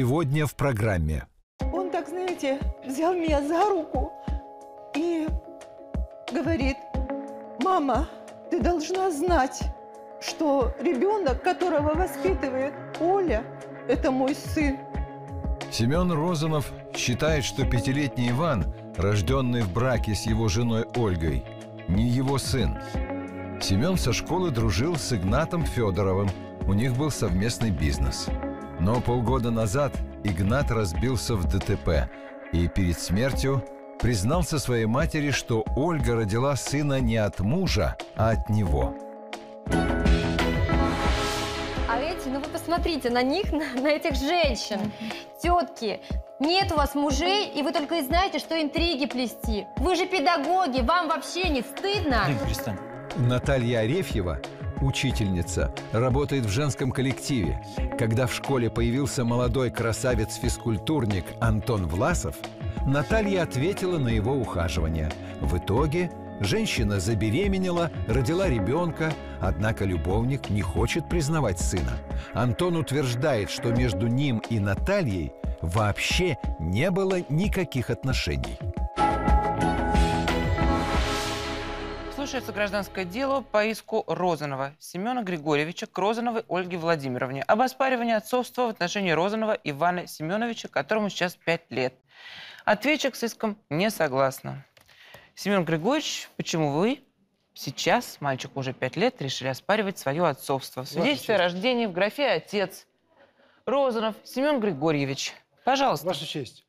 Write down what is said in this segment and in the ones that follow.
Сегодня в программе. Он так, знаете, взял меня за руку и говорит, мама, ты должна знать, что ребенок, которого воспитывает Оля, это мой сын. Семен Розанов считает, что пятилетний Иван, рожденный в браке с его женой Ольгой, не его сын. Семен со школы дружил с Игнатом Федоровым. У них был совместный бизнес. Но полгода назад Игнат разбился в ДТП и перед смертью признался своей матери, что Ольга родила сына не от мужа, а от него. А эти, ну вы посмотрите на них, на, на этих женщин, тетки. Нет у вас мужей, и вы только и знаете, что интриги плести. Вы же педагоги, вам вообще не стыдно? Наталья Арефьева учительница, работает в женском коллективе. Когда в школе появился молодой красавец-физкультурник Антон Власов, Наталья ответила на его ухаживание. В итоге женщина забеременела, родила ребенка, однако любовник не хочет признавать сына. Антон утверждает, что между ним и Натальей вообще не было никаких отношений. Слушается гражданское дело по иску Розанова Семена Григорьевича к Розановой Ольге Владимировне об оспаривании отцовства в отношении Розанова Ивана Семеновича, которому сейчас 5 лет. Ответчик с иском не согласна. Семен Григорьевич, почему вы сейчас, мальчик уже 5 лет, решили оспаривать свое отцовство? В свидетельстве о рождении в графе «Отец» Розанов Семен Григорьевич. Пожалуйста. Ваша честь.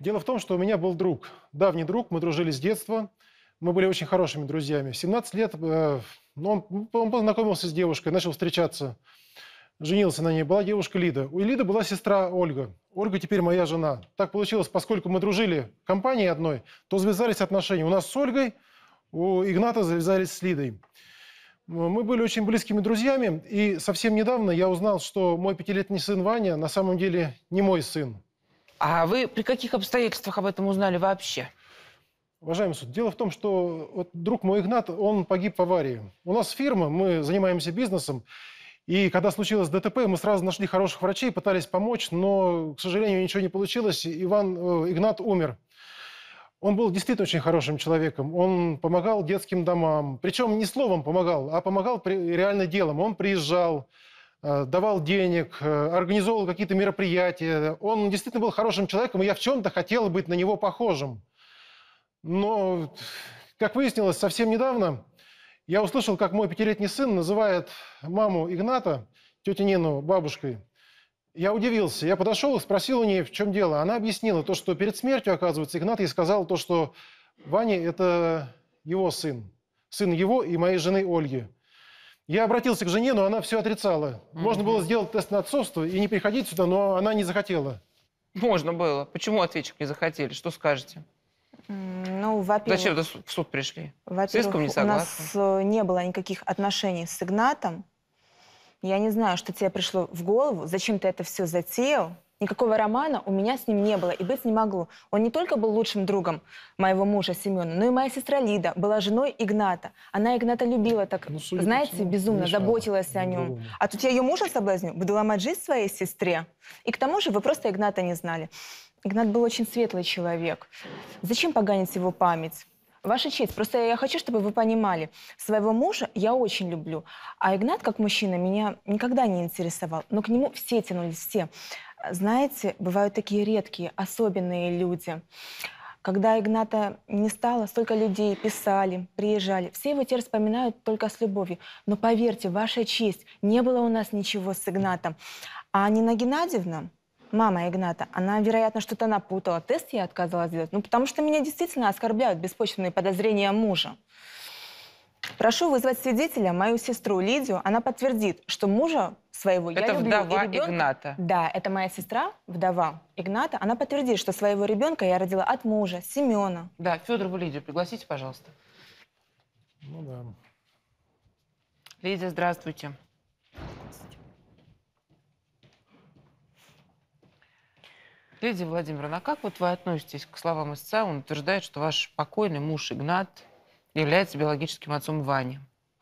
Дело в том, что у меня был друг, давний друг, мы дружили с детства – мы были очень хорошими друзьями. В 17 лет э, ну, он, он познакомился с девушкой, начал встречаться. Женился на ней. Была девушка Лида. У Лиды была сестра Ольга. Ольга теперь моя жена. Так получилось, поскольку мы дружили компанией одной, то завязались отношения. У нас с Ольгой, у Игната завязались с Лидой. Мы были очень близкими друзьями, и совсем недавно я узнал, что мой пятилетний сын Ваня на самом деле не мой сын. А вы при каких обстоятельствах об этом узнали вообще? Уважаемый суд, дело в том, что вот друг мой Игнат, он погиб в аварии. У нас фирма, мы занимаемся бизнесом, и когда случилось ДТП, мы сразу нашли хороших врачей, пытались помочь, но, к сожалению, ничего не получилось. Иван, э, Игнат умер. Он был действительно очень хорошим человеком. Он помогал детским домам. Причем не словом помогал, а помогал реально делом. Он приезжал, э, давал денег, э, организовывал какие-то мероприятия. Он действительно был хорошим человеком, и я в чем-то хотел быть на него похожим. Но, как выяснилось, совсем недавно я услышал, как мой пятилетний сын называет маму Игната, тетю Нину, бабушкой. Я удивился. Я подошел и спросил у нее, в чем дело. Она объяснила то, что перед смертью, оказывается, Игнат ей сказал то, что Ваня – это его сын. Сын его и моей жены Ольги. Я обратился к жене, но она все отрицала. Можно mm было сделать тест на отцовство и не приходить сюда, но она не захотела. Можно было. Почему ответчик не захотели? Что скажете? Ну, во-первых... Зачем в суд пришли? Во-первых, не согласны. у нас э, не было никаких отношений с Игнатом. Я не знаю, что тебе пришло в голову, зачем ты это все затеял. Никакого романа у меня с ним не было и быть не могло. Он не только был лучшим другом моего мужа Семена, но и моя сестра Лида была женой Игната. Она Игната любила так, ну, знаете, всему, безумно, конечно, заботилась о нем. Другому. А тут я ее мужа соблазню, буду ломать жизнь своей сестре. И к тому же вы просто Игната не знали. Игнат был очень светлый человек. Зачем поганить его память? Ваша честь, просто я хочу, чтобы вы понимали, своего мужа я очень люблю, а Игнат, как мужчина, меня никогда не интересовал, но к нему все тянулись, все. Знаете, бывают такие редкие, особенные люди. Когда Игната не стало, столько людей писали, приезжали. Все его теперь вспоминают только с любовью. Но поверьте, ваша честь, не было у нас ничего с Игнатом. А Нина Геннадьевна, мама Игната, она, вероятно, что-то напутала. Тест я отказалась сделать, Ну, потому что меня действительно оскорбляют беспочвенные подозрения мужа. Прошу вызвать свидетеля, мою сестру Лидию. Она подтвердит, что мужа своего это я люблю. Это вдова Игната. Да, это моя сестра, вдова Игната. Она подтвердит, что своего ребенка я родила от мужа, Семена. Да, Федорову Лидию пригласите, пожалуйста. Ну да. Лидия, здравствуйте. Лидия Владимировна, а как вот вы относитесь к словам истца? Он утверждает, что ваш покойный муж Игнат является биологическим отцом Вани.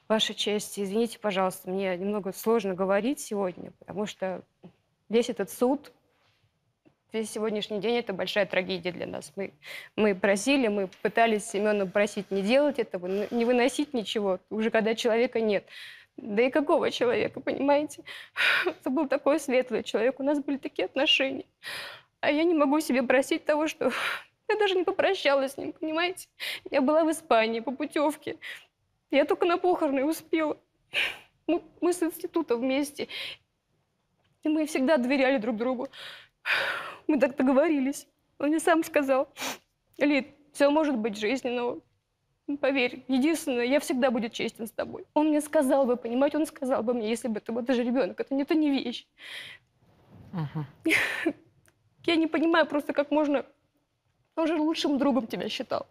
Ваша честь, извините, пожалуйста, мне немного сложно говорить сегодня, потому что весь этот суд, весь сегодняшний день – это большая трагедия для нас. Мы, мы просили, мы пытались Семена просить не делать этого, не выносить ничего, уже когда человека нет. Да и какого человека, понимаете? Это был такой светлый человек, у нас были такие отношения. А я не могу себе просить того, что я даже не попрощалась с ним, понимаете? Я была в Испании по путевке. Я только на похороны успела. Мы, мы с института вместе. И мы всегда доверяли друг другу. Мы так договорились. Он мне сам сказал, Лид, все может быть жизненного. Поверь, единственное, я всегда буду честен с тобой. Он мне сказал бы, понимаете, он сказал бы мне, если бы это был даже ребенок, это не то не вещь. Ага. Я не понимаю просто, как можно... Он же лучшим другом тебя считал.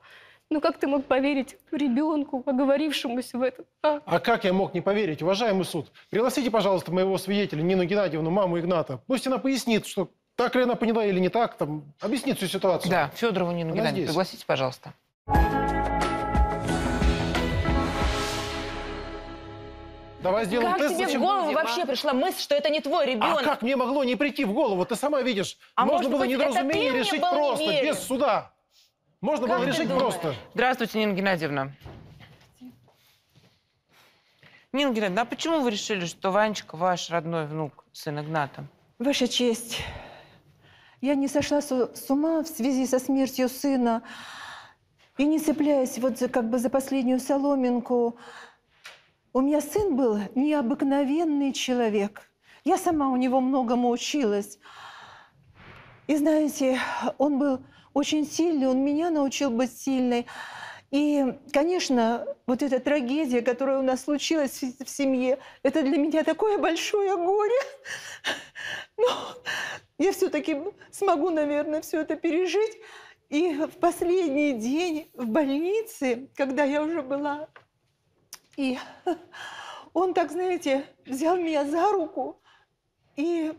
Ну как ты мог поверить ребенку, оговорившемуся в этом? А? а как я мог не поверить, уважаемый суд? Пригласите, пожалуйста, моего свидетеля Нину Геннадьевну, маму Игната. Пусть она пояснит, что так ли она поняла или не так, там, объяснит всю ситуацию. Да, Федорову Нину она Геннадьевну, здесь. пригласите, пожалуйста. Давай сделаем как тест. тебе в голову было? вообще а? пришла мысль, что это не твой ребенок? А как мне могло не прийти в голову? Ты сама видишь. А Можно может было быть, недоразумение ты решить просто, неверен? без суда. Можно Как было решить думаешь? просто. Здравствуйте, Нина Геннадьевна. Нина Геннадьевна, а почему вы решили, что Ванечка ваш родной внук, сын Игната? Ваша честь, я не сошла с ума в связи со смертью сына и не цепляясь вот за, как бы за последнюю соломинку, у меня сын был необыкновенный человек. Я сама у него многому училась. И знаете, он был очень сильный, он меня научил быть сильной. И, конечно, вот эта трагедия, которая у нас случилась в семье, это для меня такое большое горе. Но я все-таки смогу, наверное, все это пережить. И в последний день в больнице, когда я уже была и он так, знаете, взял меня за руку и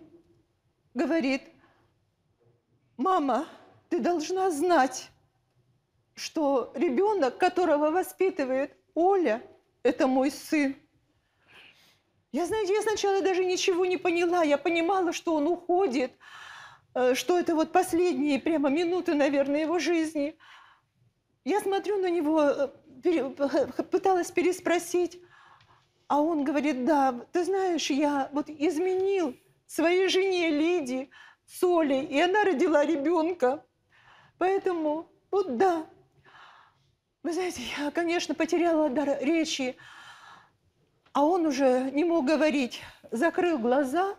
говорит, мама, ты должна знать, что ребенок, которого воспитывает Оля, это мой сын. Я, знаете, я сначала даже ничего не поняла. Я понимала, что он уходит, э, что это вот последние прямо минуты, наверное, его жизни. Я смотрю на него э, пере, пыталась переспросить, а он говорит, да, ты знаешь, я вот изменил своей жене Лидии, Соли, и она родила ребенка. Поэтому вот да. Вы знаете, я, конечно, потеряла дар речи, а он уже не мог говорить. Закрыл глаза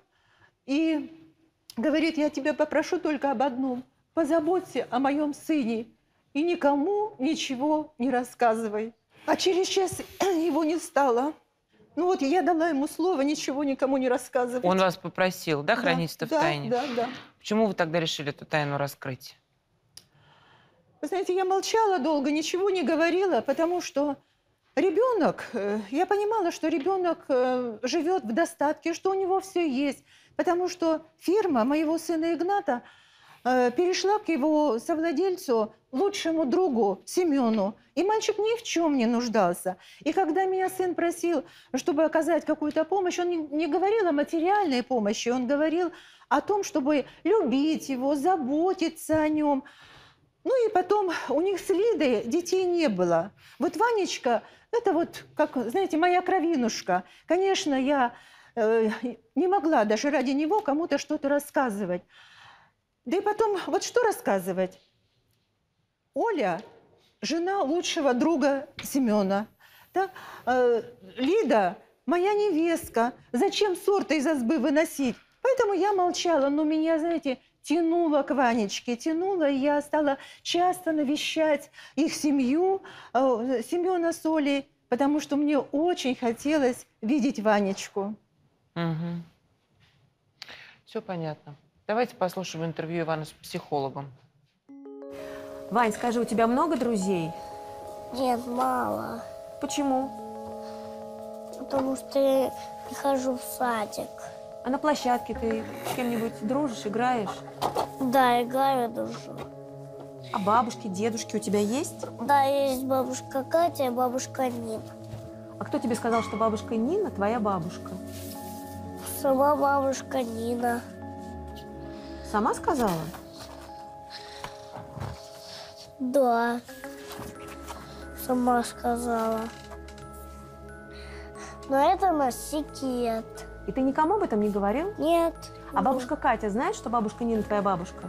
и говорит, я тебя попрошу только об одном. Позаботься о моем сыне и никому ничего не рассказывай. А через час его не стало. Ну вот я дала ему слово ничего никому не рассказывать. Он вас попросил, да, хранить да, это да, в тайне? Да, да. Почему вы тогда решили эту тайну раскрыть? Вы знаете, я молчала долго, ничего не говорила, потому что ребенок, э, я понимала, что ребенок э, живет в достатке, что у него все есть, потому что фирма моего сына Игната э, перешла к его совладельцу лучшему другу Семену. И мальчик ни в чем не нуждался. И когда меня сын просил, чтобы оказать какую-то помощь, он не, говорил о материальной помощи, он говорил о том, чтобы любить его, заботиться о нем. Ну и потом у них с Лидой детей не было. Вот Ванечка, это вот, как, знаете, моя кровинушка. Конечно, я э, не могла даже ради него кому-то что-то рассказывать. Да и потом, вот что рассказывать? Оля – жена лучшего друга Семена. Да? Э, Лида – моя невестка. Зачем сорта из избы выносить? Поэтому я молчала, но меня, знаете, тянуло к Ванечке, тянуло, и я стала часто навещать их семью, э, Семена с Олей, потому что мне очень хотелось видеть Ванечку. Угу. Все понятно. Давайте послушаем интервью Ивана с психологом. Вань, скажи, у тебя много друзей? Нет, мало. Почему? Потому что я не хожу в садик. А на площадке ты с кем-нибудь дружишь, играешь? Да, играю, дружу. А бабушки, дедушки у тебя есть? Да, есть бабушка Катя и бабушка Нина. А кто тебе сказал, что бабушка Нина твоя бабушка? Сама бабушка Нина. Сама сказала? Да, сама сказала. Но это у нас секрет. И ты никому об этом не говорил? Нет. А бабушка Катя знает, что бабушка Нина твоя бабушка?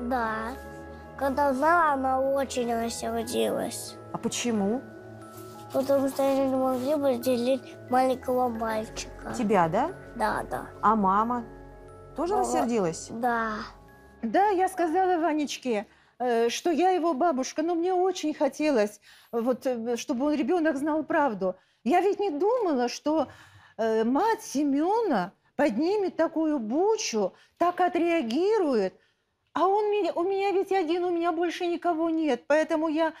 Да. Когда знала, она очень рассердилась. А почему? Потому что они не могли разделить маленького мальчика. Тебя, да? Да, да. А мама тоже мама... рассердилась? Да. Да, я сказала Ванечке, Э, что я его бабушка, но мне очень хотелось, э, вот, э, чтобы он, ребенок знал правду. Я ведь не думала, что мать Семена поднимет такую бучу, так отреагирует. А он меня, у меня ведь один, у меня больше никого нет. Поэтому я,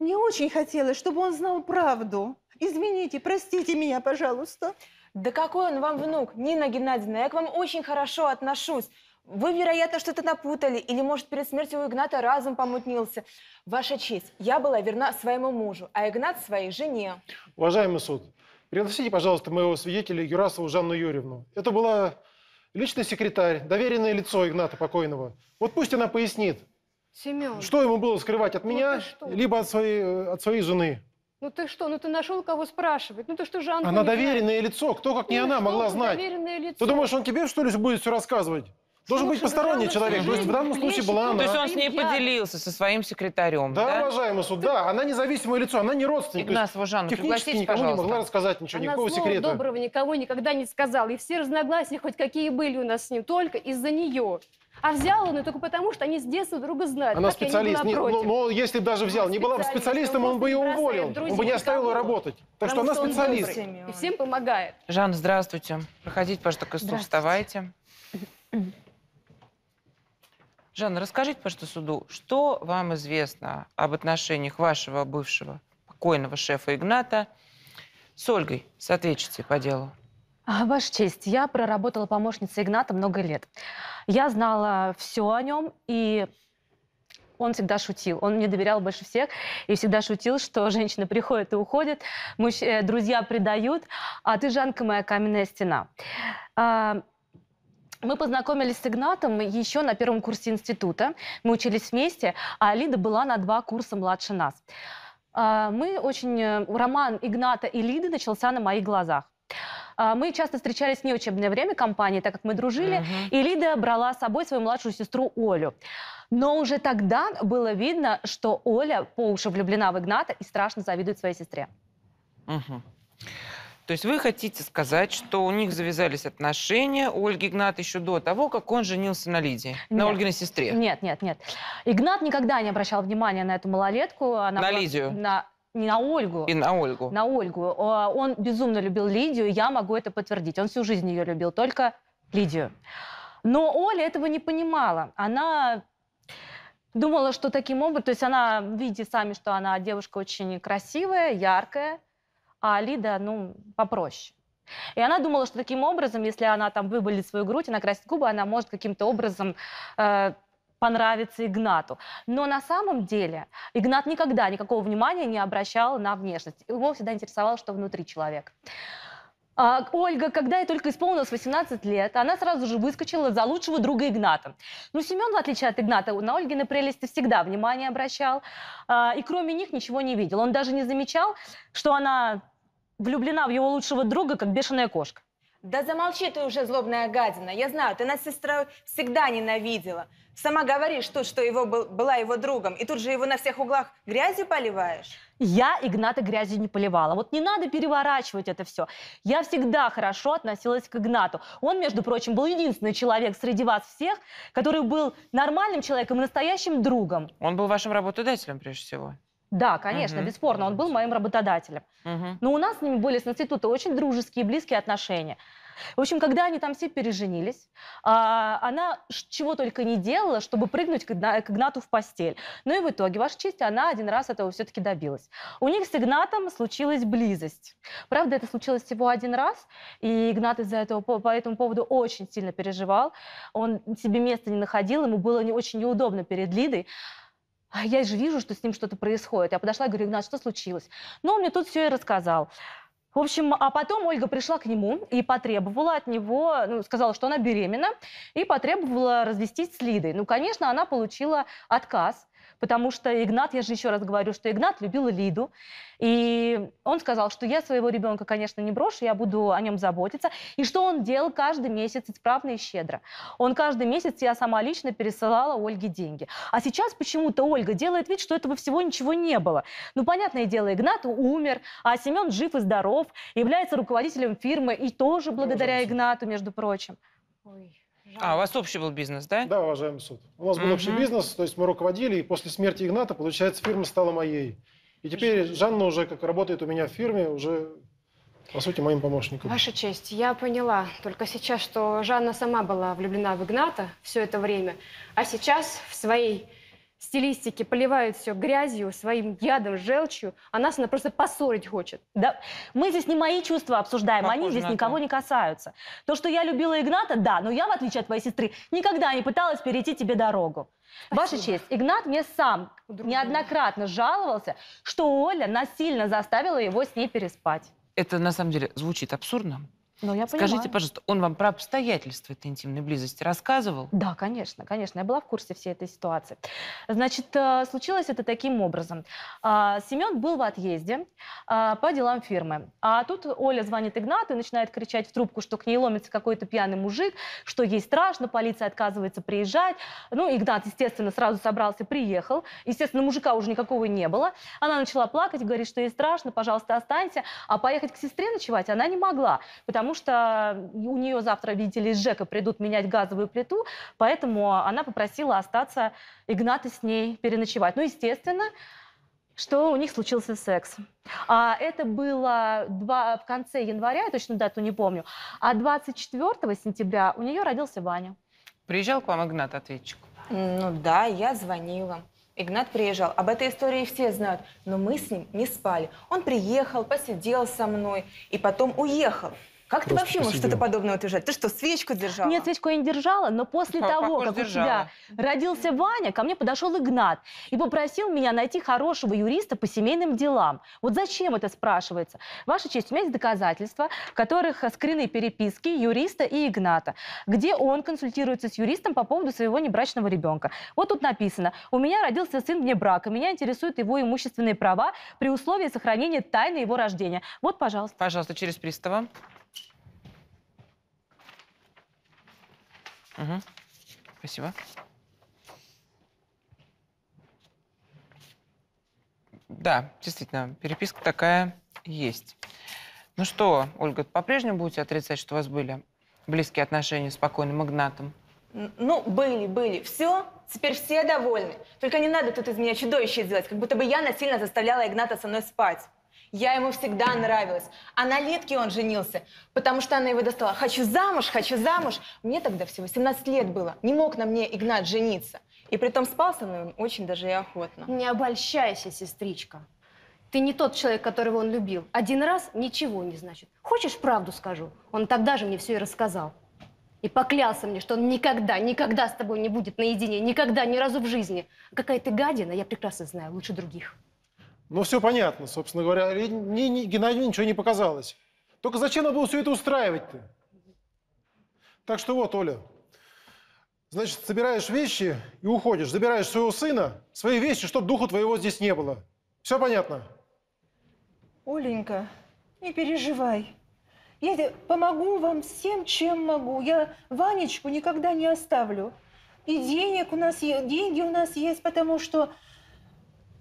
не очень хотела, чтобы он знал правду. Извините, простите меня, пожалуйста. Да какой он вам внук, Нина Геннадьевна, я к вам очень хорошо отношусь. Вы, вероятно, что-то напутали, или, может, перед смертью у Игната разум помутнился. Ваша честь, я была верна своему мужу, а Игнат своей жене. Уважаемый суд, пригласите, пожалуйста, моего свидетеля Юрасову Жанну Юрьевну. Это была личный секретарь, доверенное лицо Игната покойного. Вот пусть она пояснит, Семен. что ему было скрывать от ну меня, либо от своей, э, от своей жены. Ну ты что, ну ты нашел кого спрашивать? Ну ты что Жанна. Антон... Она доверенное лицо, кто как не ну, она могла знать. Доверенное лицо? Ты думаешь, он тебе, что ли, будет все рассказывать? Должен быть посторонний человек. То есть в данном случае была она. То есть он с ней поделился, со своим секретарем, да? уважаемый суд, да. Она независимое лицо, она не родственник. Игнас Важану, технически никому пожалуйста. не могла рассказать ничего, она никакого секрета. доброго никого никогда не сказала. И все разногласия, хоть какие были у нас с ним, только из-за нее. А взял он ее только потому, что они с детства друга знают. Она так специалист. Не, но, ну, но ну, если бы даже взял, он не была бы специалистом, он бы ее уволил. Он бы не оставил ее работать. Так что она что специалист. И всем помогает. Жан, здравствуйте. Проходите, пожалуйста, к стул, вставайте. Жанна, расскажите, пожалуйста, суду, что вам известно об отношениях вашего бывшего покойного шефа Игната с Ольгой? Соответчите по делу. А, ваша честь, я проработала помощницей Игната много лет. Я знала все о нем, и он всегда шутил. Он мне доверял больше всех и всегда шутил, что женщина приходит и уходит, муж... Э, друзья предают, а ты, Жанка, моя каменная стена. А, мы познакомились с Игнатом еще на первом курсе института. Мы учились вместе, а Лида была на два курса младше нас. А, мы очень... Э, роман Игната и Лиды начался на моих глазах. А, мы часто встречались в неучебное время компании, так как мы дружили, uh -huh. и Лида брала с собой свою младшую сестру Олю. Но уже тогда было видно, что Оля по уши влюблена в Игната и страшно завидует своей сестре. Uh -huh. То есть вы хотите сказать, что у них завязались отношения у Ольги Игнат еще до того, как он женился на Лидии, нет. на Ольгиной сестре? Нет, нет, нет. Игнат никогда не обращал внимания на эту малолетку. Она на была... Лидию? На не на Ольгу. И на Ольгу. На Ольгу. Он безумно любил Лидию, я могу это подтвердить. Он всю жизнь ее любил, только Лидию. Но Оля этого не понимала. Она думала, что таким образом... То есть она, видит сами, что она девушка очень красивая, яркая, а Алида, ну, попроще. И она думала, что таким образом, если она там выболит свою грудь и накрасит губы, она может каким-то образом э, понравиться Игнату. Но на самом деле Игнат никогда никакого внимания не обращал на внешность. Его всегда интересовало, что внутри человек. А, Ольга, когда ей только исполнилось 18 лет, она сразу же выскочила за лучшего друга Игната. Но ну, Семен, в отличие от Игната, на на прелести всегда внимание обращал. А, и кроме них ничего не видел. Он даже не замечал, что она влюблена в его лучшего друга, как бешеная кошка. Да замолчи ты уже, злобная гадина. Я знаю, ты нас сестра всегда ненавидела. Сама говоришь тут, что его был, была его другом, и тут же его на всех углах грязью поливаешь. Я Игната грязью не поливала. Вот не надо переворачивать это все. Я всегда хорошо относилась к Игнату. Он, между прочим, был единственный человек среди вас всех, который был нормальным человеком и настоящим другом. Он был вашим работодателем, прежде всего. Да, конечно, угу. бесспорно, он был моим работодателем. Угу. Но у нас с ними были с института очень дружеские, близкие отношения. В общем, когда они там все переженились, а, она чего только не делала, чтобы прыгнуть к Игнату в постель. Ну и в итоге, ваша честь, она один раз этого все-таки добилась. У них с Игнатом случилась близость. Правда, это случилось всего один раз, и Игнат из-за этого по этому поводу очень сильно переживал. Он себе места не находил, ему было не очень неудобно перед Лидой. А я же вижу, что с ним что-то происходит. Я подошла и говорю, Игнат, что случилось? Ну, он мне тут все и рассказал. В общем, а потом Ольга пришла к нему и потребовала от него, ну, сказала, что она беременна, и потребовала развестись с Лидой. Ну, конечно, она получила отказ потому что Игнат, я же еще раз говорю, что Игнат любил Лиду, и он сказал, что я своего ребенка, конечно, не брошу, я буду о нем заботиться. И что он делал каждый месяц исправно и щедро? Он каждый месяц, я сама лично пересылала Ольге деньги. А сейчас почему-то Ольга делает вид, что этого всего ничего не было. Ну, понятное дело, Игнат умер, а Семен жив и здоров, является руководителем фирмы и тоже благодаря Игнату, между прочим. Ой. А, у вас общий был бизнес, да? Да, уважаемый суд. У нас был угу. общий бизнес, то есть мы руководили, и после смерти Игната, получается, фирма стала моей. И теперь Жаль. Жанна уже как работает у меня в фирме, уже по сути, моим помощником. Ваша честь, я поняла только сейчас, что Жанна сама была влюблена в Игната все это время, а сейчас в своей стилистики поливают все грязью, своим ядом, желчью, а нас она просто поссорить хочет. Да, мы здесь не мои чувства обсуждаем, Похоже они здесь никого то. не касаются. То, что я любила Игната, да, но я, в отличие от твоей сестры, никогда не пыталась перейти тебе дорогу. Спасибо. Ваша честь, Игнат мне сам Друг неоднократно жаловался, что Оля насильно заставила его с ней переспать. Это, на самом деле, звучит абсурдно, но я Скажите, понимаю. пожалуйста, он вам про обстоятельства этой интимной близости рассказывал? Да, конечно, конечно. Я была в курсе всей этой ситуации. Значит, э, случилось это таким образом. А, Семен был в отъезде а, по делам фирмы. А тут Оля звонит Игнату и начинает кричать в трубку, что к ней ломится какой-то пьяный мужик, что ей страшно, полиция отказывается приезжать. Ну, Игнат, естественно, сразу собрался, приехал. Естественно, мужика уже никакого не было. Она начала плакать, говорит, что ей страшно, пожалуйста, останься. А поехать к сестре ночевать она не могла, потому потому что у нее завтра, видите ли, из придут менять газовую плиту, поэтому она попросила остаться Игната с ней переночевать. Ну, естественно, что у них случился секс. А это было два, в конце января, я точно дату не помню, а 24 сентября у нее родился Ваня. Приезжал к вам Игнат, ответчик? Ну да, я звонила. Игнат приезжал. Об этой истории все знают, но мы с ним не спали. Он приехал, посидел со мной и потом уехал. Как Просто ты вообще посидел. можешь что-то подобное утверждать? Ты что, свечку держала? Нет, свечку я не держала, но после а, того, как держала. у тебя родился Ваня, ко мне подошел Игнат и попросил меня найти хорошего юриста по семейным делам. Вот зачем это спрашивается? Ваша честь, у меня есть доказательства, в которых скрины переписки юриста и Игната, где он консультируется с юристом по поводу своего небрачного ребенка. Вот тут написано, у меня родился сын вне брака, меня интересуют его имущественные права при условии сохранения тайны его рождения. Вот, пожалуйста. Пожалуйста, через пристава. Угу. Спасибо. Да, действительно, переписка такая есть. Ну что, Ольга, по-прежнему будете отрицать, что у вас были близкие отношения с покойным магнатом Ну, были, были. Все, теперь все довольны. Только не надо тут из меня чудовище сделать, как будто бы я насильно заставляла Игната со мной спать. Я ему всегда нравилась. А на летке он женился, потому что она его достала. Хочу замуж, хочу замуж. Мне тогда всего 17 лет было. Не мог на мне Игнат жениться. И притом спал со мной он очень даже и охотно. Не обольщайся, сестричка. Ты не тот человек, которого он любил. Один раз ничего не значит. Хочешь, правду скажу? Он тогда же мне все и рассказал. И поклялся мне, что он никогда, никогда с тобой не будет наедине, никогда, ни разу в жизни. Какая ты гадина, я прекрасно знаю, лучше других. Ну, все понятно, собственно говоря. Мне ни, Геннадию ничего не показалось. Только зачем надо было все это устраивать-то? Так что вот, Оля, значит, собираешь вещи и уходишь. Забираешь своего сына, свои вещи, чтобы духу твоего здесь не было. Все понятно? Оленька, не переживай. Я помогу вам всем, чем могу. Я Ванечку никогда не оставлю. И денег у нас есть, деньги у нас есть, потому что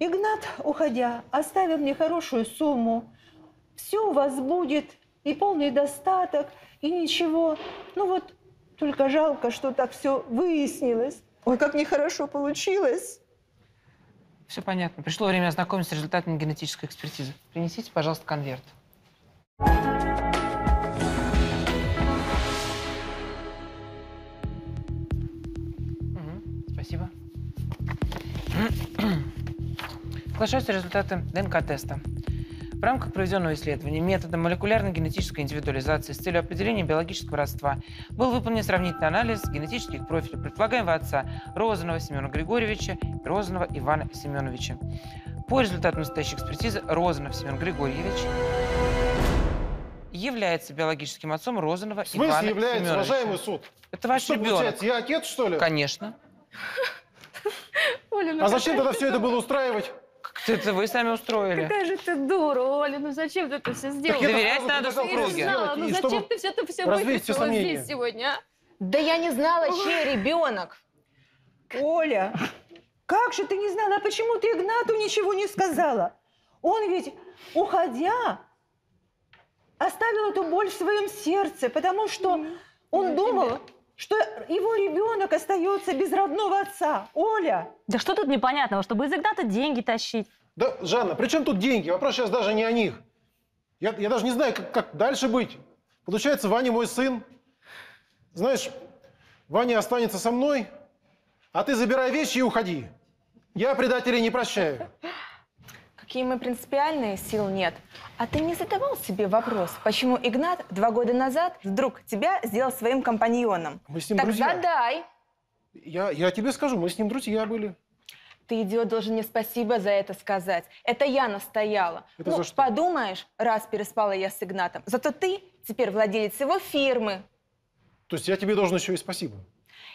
Игнат, уходя, оставил мне хорошую сумму. Все у вас будет, и полный достаток, и ничего. Ну вот, только жалко, что так все выяснилось. Ой, как нехорошо получилось. Все понятно. Пришло время ознакомиться с результатами генетической экспертизы. Принесите, пожалуйста, конверт. оглашаются результаты ДНК-теста. В рамках проведенного исследования методом молекулярно-генетической индивидуализации с целью определения биологического родства был выполнен сравнительный анализ генетических профилей предполагаемого отца Розанова Семена Григорьевича и Розанова Ивана Семеновича. По результатам настоящей экспертизы Розанов Семен Григорьевич является биологическим отцом Розанова Ивана Семеновича. В смысле является, Семеновича. уважаемый суд? Это ваш что, ребенок. Получается, я отец, что ли? Конечно. Оля, ну а зачем тогда все это было устраивать? Это вы сами устроили. Какая же ты дура, Оля, ну зачем ты это все сделала? Так Доверять надо супруге. Знала, ну зачем ты все это все вытащила здесь сегодня, а? Да я не знала, чей ребенок. Оля, как же ты не знала? А почему ты Игнату ничего не сказала? Он ведь, уходя, оставил эту боль в своем сердце, потому что он думал, что его ребенок остается без родного отца. Оля! Да что тут непонятного, чтобы из Игната деньги тащить? Да, Жанна, при чем тут деньги? Вопрос сейчас даже не о них. Я, я даже не знаю, как, как дальше быть. Получается, Ваня мой сын. Знаешь, Ваня останется со мной, а ты забирай вещи и уходи. Я предателей не прощаю какие мы принципиальные, сил нет. А ты не задавал себе вопрос, почему Игнат два года назад вдруг тебя сделал своим компаньоном? Мы с ним так друзья. задай. Я, я тебе скажу, мы с ним друзья были. Ты, идиот, должен мне спасибо за это сказать. Это я настояла. Это ну, за что? подумаешь, раз переспала я с Игнатом. Зато ты теперь владелец его фирмы. То есть я тебе должен еще и спасибо?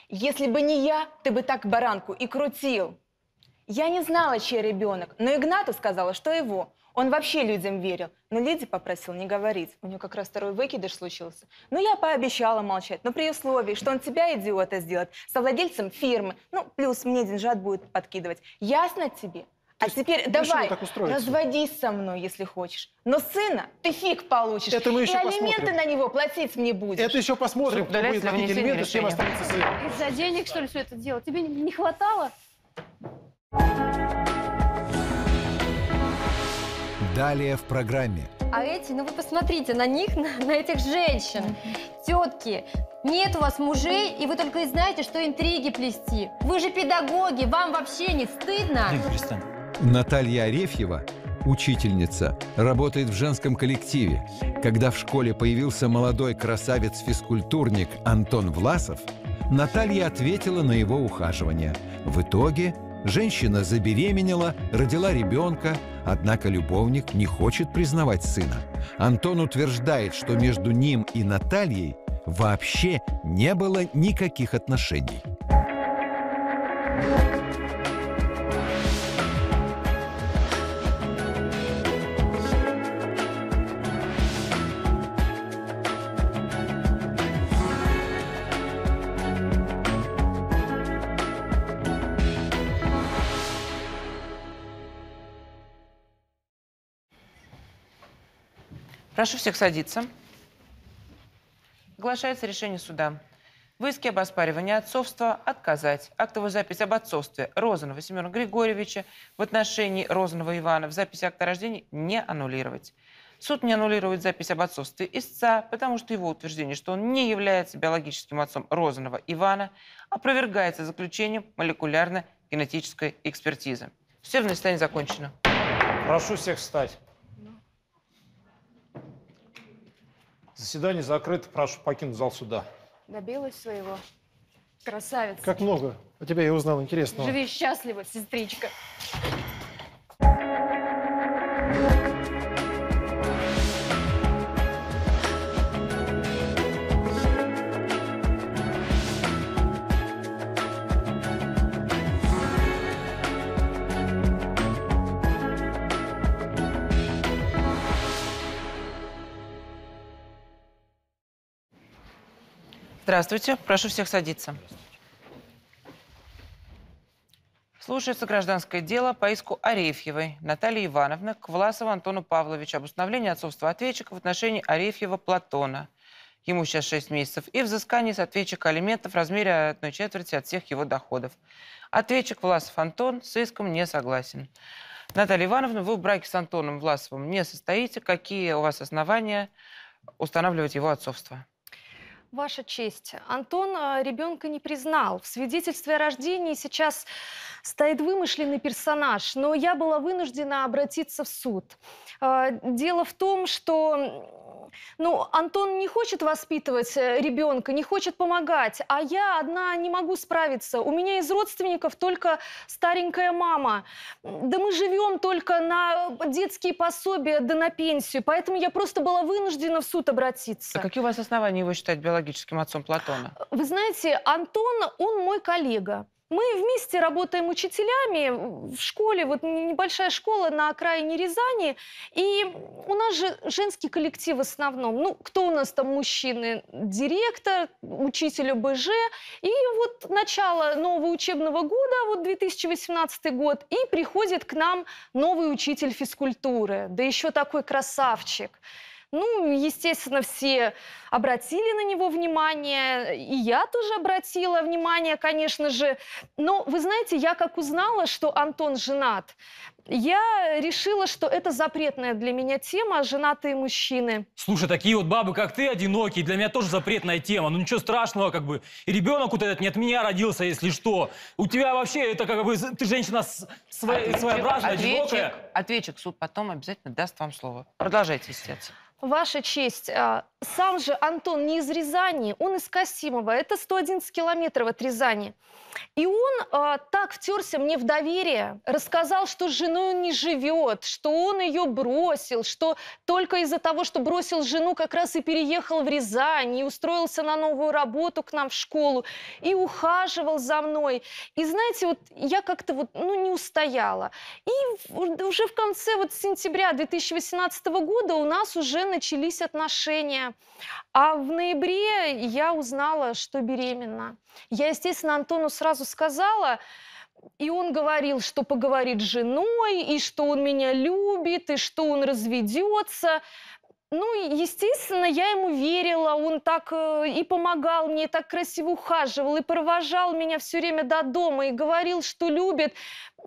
Если бы не я, ты бы так баранку и крутил. Я не знала, чей ребенок, но Игнату сказала, что его. Он вообще людям верил, но Лиде попросил не говорить. У нее как раз второй выкидыш случился. Ну, я пообещала молчать, но при условии, что он тебя, идиота, сделает совладельцем фирмы. Ну, плюс мне деньжат будет подкидывать. Ясно тебе? А теперь давай, разводись со мной, если хочешь. Но сына ты фиг получишь. Это мы еще и алименты посмотрим. на него платить мне будешь. Это еще посмотрим, кто будет платить алименты, чем останется сын. Из-за денег, что ли, все это дело? Тебе не хватало? Далее в программе. А эти, ну вы посмотрите на них, на, на этих женщин, тетки. Нет у вас мужей, и вы только и знаете, что интриги плести. Вы же педагоги, вам вообще не стыдно? Наталья Арефьева, учительница, работает в женском коллективе. Когда в школе появился молодой красавец-физкультурник Антон Власов, Наталья ответила на его ухаживание. В итоге Женщина забеременела, родила ребенка, однако любовник не хочет признавать сына. Антон утверждает, что между ним и Натальей вообще не было никаких отношений. Прошу всех садиться. Оглашается решение суда. В иске об оспаривании отцовства отказать. Актовую запись об отцовстве Розанова Семена Григорьевича в отношении Розанова Ивана в записи акта рождения не аннулировать. Суд не аннулирует запись об отцовстве истца, потому что его утверждение, что он не является биологическим отцом Розанова Ивана, опровергается заключением молекулярно-генетической экспертизы. Судебное заседание закончено. Прошу всех встать. Заседание закрыто. Прошу покинуть зал суда. Добилась своего. Красавица. Как много. О а тебя я узнал интересного. Живи счастливо, сестричка. Здравствуйте. Прошу всех садиться. Слушается гражданское дело по иску Арефьевой Натальи Ивановны к Власову Антону Павловичу об установлении отцовства ответчика в отношении Арефьева Платона. Ему сейчас 6 месяцев. И взыскании с ответчика алиментов в размере одной четверти от всех его доходов. Ответчик Власов Антон с иском не согласен. Наталья Ивановна, вы в браке с Антоном Власовым не состоите. Какие у вас основания устанавливать его отцовство? Ваша честь, Антон а, ребенка не признал. В свидетельстве о рождении сейчас стоит вымышленный персонаж, но я была вынуждена обратиться в суд. А, дело в том, что ну, Антон не хочет воспитывать э, ребенка, не хочет помогать, а я одна не могу справиться. У меня из родственников только старенькая мама. Да мы живем только на э, детские пособия, да на пенсию. Поэтому я просто была вынуждена в суд обратиться. А какие у вас основания его считать биологическим отцом Платона? Вы знаете, Антон, он мой коллега. Мы вместе работаем учителями в школе, вот небольшая школа на окраине Рязани, и у нас же женский коллектив в основном. Ну, кто у нас там мужчины? Директор, учитель ОБЖ, и вот начало нового учебного года, вот 2018 год, и приходит к нам новый учитель физкультуры, да еще такой красавчик. Ну, естественно, все обратили на него внимание, и я тоже обратила внимание, конечно же. Но, вы знаете, я как узнала, что Антон женат, я решила, что это запретная для меня тема, женатые мужчины. Слушай, такие вот бабы, как ты, одинокие, для меня тоже запретная тема. Ну ничего страшного, как бы. И ребенок вот этот не от меня родился, если что. У тебя вообще это как бы ты женщина своя, своеобразная, ответчик, одинокая. Ответчик суд потом обязательно даст вам слово. Продолжайте, естественно. Ваша честь, а, сам же Антон не из Рязани, он из Касимова. Это 111 километров от Рязани. И он э, так втерся мне в доверие, рассказал, что с женой он не живет, что он ее бросил, что только из-за того, что бросил жену, как раз и переехал в Рязань, и устроился на новую работу к нам в школу, и ухаживал за мной. И знаете, вот я как-то вот, ну, не устояла. И уже в конце вот сентября 2018 года у нас уже начались отношения. А в ноябре я узнала, что беременна. Я, естественно, Антону сразу сказала, и он говорил, что поговорит с женой, и что он меня любит, и что он разведется. Ну, естественно, я ему верила, он так э, и помогал мне, и так красиво ухаживал, и провожал меня все время до дома, и говорил, что любит.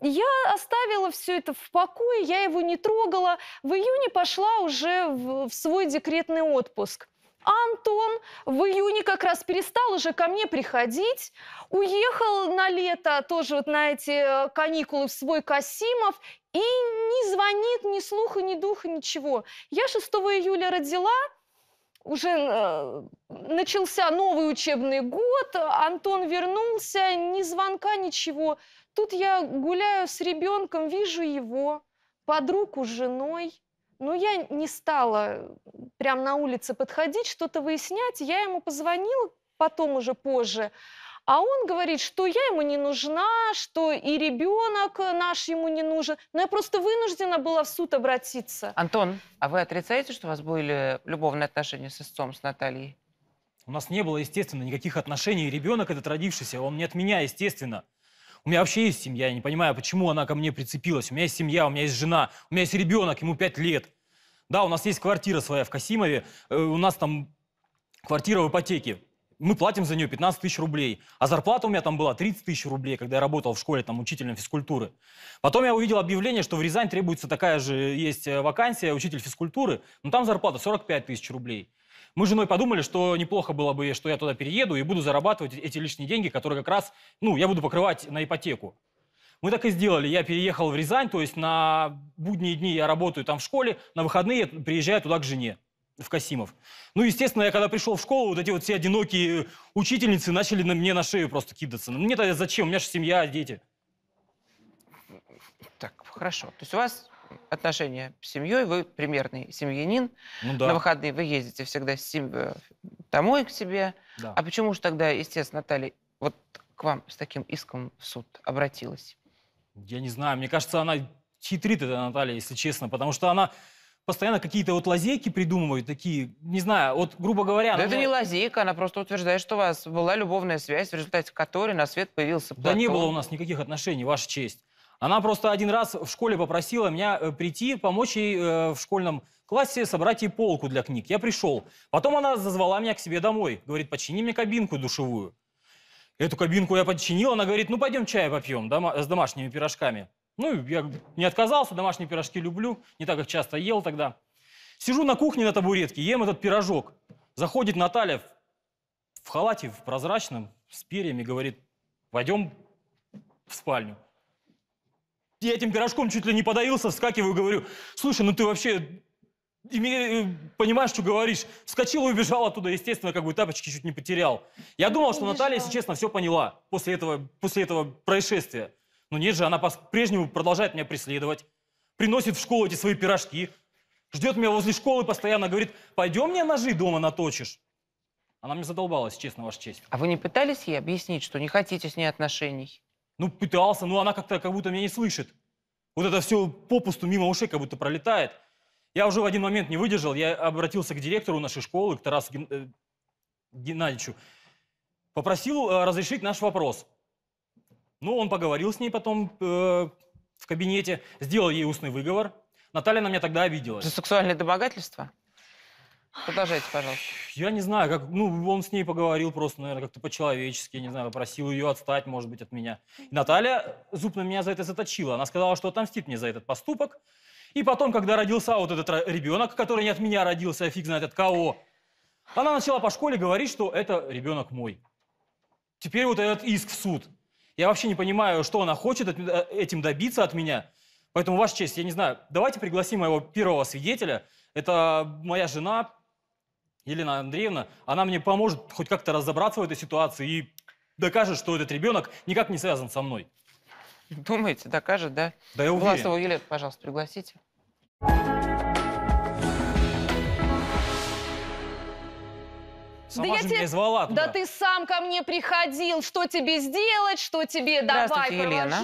Я оставила все это в покое, я его не трогала. В июне пошла уже в, в свой декретный отпуск. Антон в июне как раз перестал уже ко мне приходить, уехал на лето тоже вот на эти э, каникулы в свой Касимов и не звонит ни слуха, ни духа, ничего. Я 6 июля родила, уже э, начался новый учебный год, Антон вернулся, ни звонка, ничего. Тут я гуляю с ребенком, вижу его, подругу с женой. Ну, я не стала прям на улице подходить, что-то выяснять. Я ему позвонила потом уже позже. А он говорит, что я ему не нужна, что и ребенок наш ему не нужен. Но я просто вынуждена была в суд обратиться. Антон, а вы отрицаете, что у вас были любовные отношения с отцом, с Натальей? У нас не было, естественно, никаких отношений. Ребенок этот родившийся, он не от меня, естественно. У меня вообще есть семья, я не понимаю, почему она ко мне прицепилась. У меня есть семья, у меня есть жена, у меня есть ребенок, ему 5 лет. Да, у нас есть квартира своя в Касимове, э, у нас там квартира в ипотеке. Мы платим за нее 15 тысяч рублей. А зарплата у меня там была 30 тысяч рублей, когда я работал в школе там учителем физкультуры. Потом я увидел объявление, что в Рязань требуется такая же есть э, вакансия, учитель физкультуры, но там зарплата 45 тысяч рублей. Мы с женой подумали, что неплохо было бы, что я туда перееду и буду зарабатывать эти лишние деньги, которые как раз, ну, я буду покрывать на ипотеку. Мы так и сделали. Я переехал в Рязань, то есть на будние дни я работаю там в школе, на выходные я приезжаю туда к жене в Касимов. Ну, естественно, я когда пришел в школу, вот эти вот все одинокие учительницы начали на мне на шею просто кидаться. Ну, мне-то зачем? У меня же семья, дети. Так, хорошо. То есть у вас отношения с семьей, вы примерный семьянин, ну, да. на выходные вы ездите всегда с семьей э, домой к себе. Да. А почему же тогда, естественно, Наталья вот к вам с таким иском в суд обратилась? Я не знаю, мне кажется, она хитрит, эта Наталья, если честно, потому что она постоянно какие-то вот лазейки придумывают, такие, не знаю, вот, грубо говоря... Да она... это не лазейка, она просто утверждает, что у вас была любовная связь, в результате которой на свет появился Платон. Да не было у нас никаких отношений, ваша честь. Она просто один раз в школе попросила меня э, прийти, помочь ей э, в школьном классе собрать ей полку для книг. Я пришел. Потом она зазвала меня к себе домой. Говорит, почини мне кабинку душевую. Эту кабинку я подчинил. Она говорит, ну пойдем чай попьем дома с домашними пирожками. Ну, я не отказался, домашние пирожки люблю. Не так их часто ел тогда. Сижу на кухне на табуретке, ем этот пирожок. Заходит Наталья в халате, в прозрачном, с перьями, говорит, пойдем в спальню. Я этим пирожком чуть ли не подавился, вскакиваю, говорю, слушай, ну ты вообще э, понимаешь, что говоришь. Вскочил и убежал оттуда, естественно, как бы тапочки чуть не потерял. Я думал, что Наталья, если честно, все поняла после этого, после этого происшествия. Но ну нет же, она по-прежнему продолжает меня преследовать. Приносит в школу эти свои пирожки. Ждет меня возле школы постоянно, говорит, пойдем мне ножи дома наточишь. Она мне задолбалась, честно, ваша честь. А вы не пытались ей объяснить, что не хотите с ней отношений? Ну, пытался, но она как-то как будто меня не слышит. Вот это все попусту мимо ушей как будто пролетает. Я уже в один момент не выдержал, я обратился к директору нашей школы, к Тарасу Ген... Э, Геннадьевичу. Попросил э, разрешить наш вопрос. Ну, он поговорил с ней потом э, в кабинете, сделал ей устный выговор. Наталья на меня тогда обиделась. За сексуальное домогательство? Продолжайте, пожалуйста. Я не знаю, как, ну, он с ней поговорил просто, наверное, как-то по-человечески, не знаю, попросил ее отстать, может быть, от меня. И Наталья зуб на меня за это заточила. Она сказала, что отомстит мне за этот поступок. И потом, когда родился вот этот ребенок, который не от меня родился, а фиг знает от кого, она начала по школе говорить, что это ребенок мой. Теперь вот этот иск в суд. Я вообще не понимаю, что она хочет э, этим добиться от меня. Поэтому, Ваша честь, я не знаю, давайте пригласим моего первого свидетеля. Это моя жена, Елена Андреевна, она мне поможет хоть как-то разобраться в этой ситуации и докажет, что этот ребенок никак не связан со мной. Думаете, докажет, да? Да я уверен. Власову Елену, пожалуйста, пригласите. Сама да я тебе меня звала туда. Да ты сам ко мне приходил. Что тебе сделать, что тебе давай положу. Елена.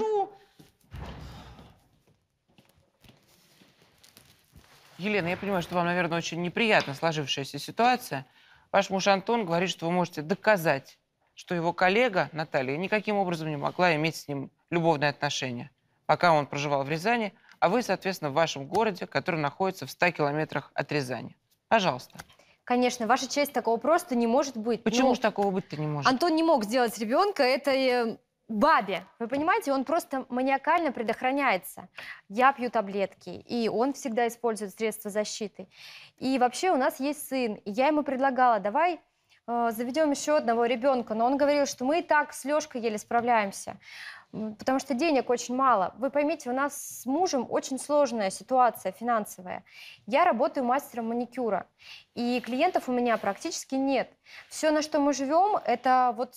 Елена, я понимаю, что вам, наверное, очень неприятно сложившаяся ситуация. Ваш муж Антон говорит, что вы можете доказать, что его коллега Наталья никаким образом не могла иметь с ним любовные отношения, пока он проживал в Рязани, а вы, соответственно, в вашем городе, который находится в 100 километрах от Рязани. Пожалуйста. Конечно, ваша честь такого просто не может быть. Почему ну, же такого быть-то не может? Антон не мог сделать ребенка, это э, бабе. Вы понимаете, он просто маниакально предохраняется. Я пью таблетки, и он всегда использует средства защиты. И вообще у нас есть сын. И я ему предлагала, давай э, заведем еще одного ребенка. Но он говорил, что мы и так с Лешкой еле справляемся, потому что денег очень мало. Вы поймите, у нас с мужем очень сложная ситуация финансовая. Я работаю мастером маникюра, и клиентов у меня практически нет. Все, на что мы живем, это вот